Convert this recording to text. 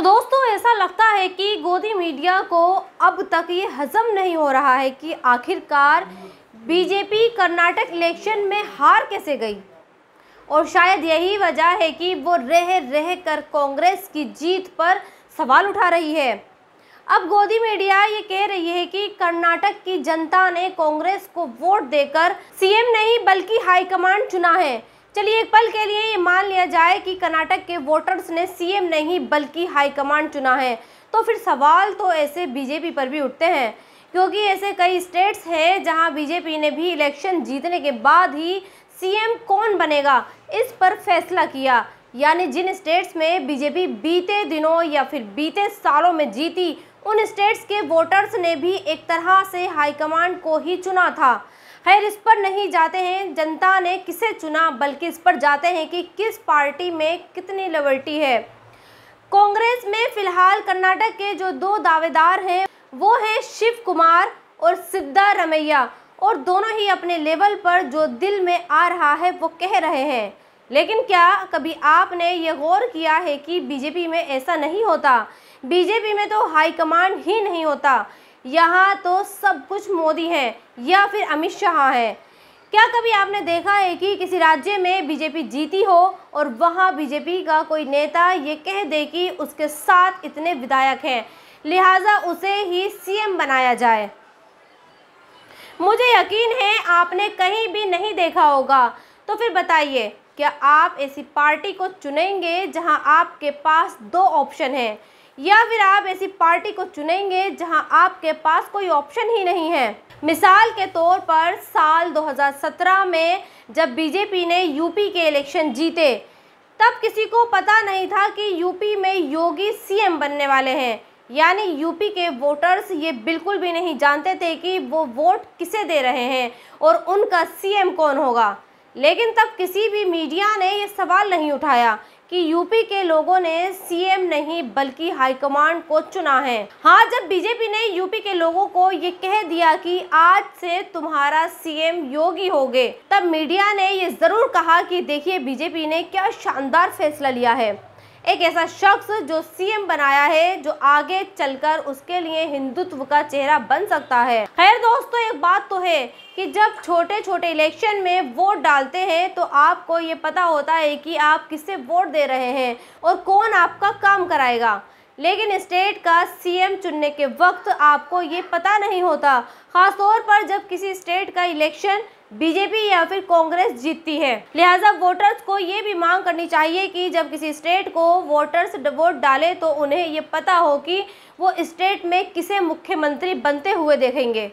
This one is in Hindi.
तो दोस्तों ऐसा लगता है कि गोदी मीडिया को अब तक ये हजम नहीं हो रहा है कि आखिरकार बीजेपी कर्नाटक इलेक्शन में हार कैसे गई और शायद यही वजह है कि वो रह रह कर कांग्रेस की जीत पर सवाल उठा रही है अब गोदी मीडिया ये कह रही है कि कर्नाटक की जनता ने कांग्रेस को वोट देकर सीएम नहीं बल्कि हाईकमांड चुना है चलिए एक पल के लिए ये मान लिया जाए कि कर्नाटक के वोटर्स ने सीएम नहीं बल्कि हाईकमांड चुना है तो फिर सवाल तो ऐसे बीजेपी पर भी उठते हैं क्योंकि ऐसे कई स्टेट्स हैं जहां बीजेपी ने भी इलेक्शन जीतने के बाद ही सीएम कौन बनेगा इस पर फैसला किया यानी जिन स्टेट्स में बीजेपी बीते दिनों या फिर बीते सालों में जीती उन स्टेट्स के वोटर्स ने भी एक तरह से हाईकमांड को ही चुना था खैर इस पर नहीं जाते हैं जनता ने किसे चुना बल्कि इस पर जाते हैं कि किस पार्टी में कितनी लिबर्टी है कांग्रेस में फिलहाल कर्नाटक के जो दो दावेदार हैं वो हैं शिव कुमार और सिद्धा रमैया और दोनों ही अपने लेवल पर जो दिल में आ रहा है वो कह रहे हैं लेकिन क्या कभी आपने ये गौर किया है कि बीजेपी में ऐसा नहीं होता बीजेपी में तो हाईकमांड ही नहीं होता यहाँ तो सब कुछ मोदी हैं या फिर अमित शाह हैं क्या कभी आपने देखा है कि किसी राज्य में बीजेपी जीती हो और वहाँ बीजेपी का कोई नेता ये कह दे कि उसके साथ इतने विधायक हैं लिहाजा उसे ही सीएम बनाया जाए मुझे यकीन है आपने कहीं भी नहीं देखा होगा तो फिर बताइए क्या आप ऐसी पार्टी को चुनेंगे जहां आपके पास दो ऑप्शन हैं या फिर आप ऐसी पार्टी को चुनेंगे जहां आपके पास कोई ऑप्शन ही नहीं है मिसाल के तौर पर साल 2017 में जब बीजेपी ने यूपी के इलेक्शन जीते तब किसी को पता नहीं था कि यूपी में योगी सीएम बनने वाले हैं यानी यूपी के वोटर्स ये बिल्कुल भी नहीं जानते थे कि वो वोट किसे दे रहे हैं और उनका सीएम कौन होगा लेकिन तब किसी भी मीडिया ने ये सवाल नहीं उठाया कि यूपी के लोगों ने सीएम नहीं बल्कि हाईकमांड को चुना है हाँ जब बीजेपी ने यूपी के लोगों को ये कह दिया कि आज से तुम्हारा सीएम योगी होगे तब मीडिया ने ये जरूर कहा कि देखिए बीजेपी ने क्या शानदार फैसला लिया है एक ऐसा शख्स जो सीएम बनाया है जो आगे चलकर उसके लिए हिंदुत्व का चेहरा बन सकता है खैर दोस्तों एक बात तो है कि जब छोटे छोटे इलेक्शन में वोट डालते हैं तो आपको ये पता होता है कि आप किससे वोट दे रहे हैं और कौन आपका काम कराएगा लेकिन स्टेट का सीएम चुनने के वक्त आपको ये पता नहीं होता ख़ासतौर पर जब किसी स्टेट का इलेक्शन बीजेपी या फिर कांग्रेस जीतती है लिहाजा वोटर्स को ये भी मांग करनी चाहिए कि जब किसी स्टेट को वोटर्स वोट डाले तो उन्हें ये पता हो कि वो स्टेट में किसे मुख्यमंत्री बनते हुए देखेंगे